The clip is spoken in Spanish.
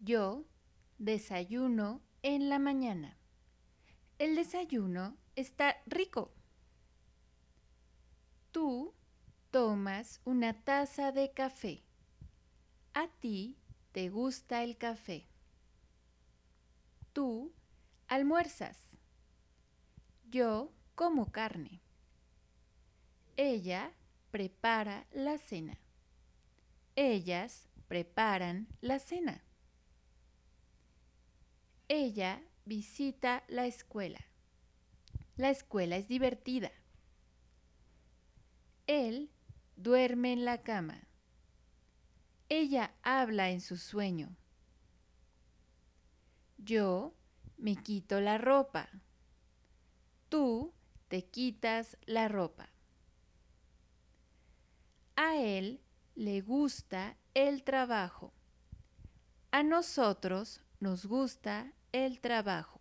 Yo desayuno en la mañana. El desayuno está rico. Tú tomas una taza de café. A ti te gusta el café. Tú almuerzas. Yo como carne. Ella prepara la cena. Ellas preparan la cena. Ella visita la escuela. La escuela es divertida. Él duerme en la cama. Ella habla en su sueño. Yo me quito la ropa. Tú te quitas la ropa. A él le gusta el trabajo. A nosotros nos gusta el trabajo.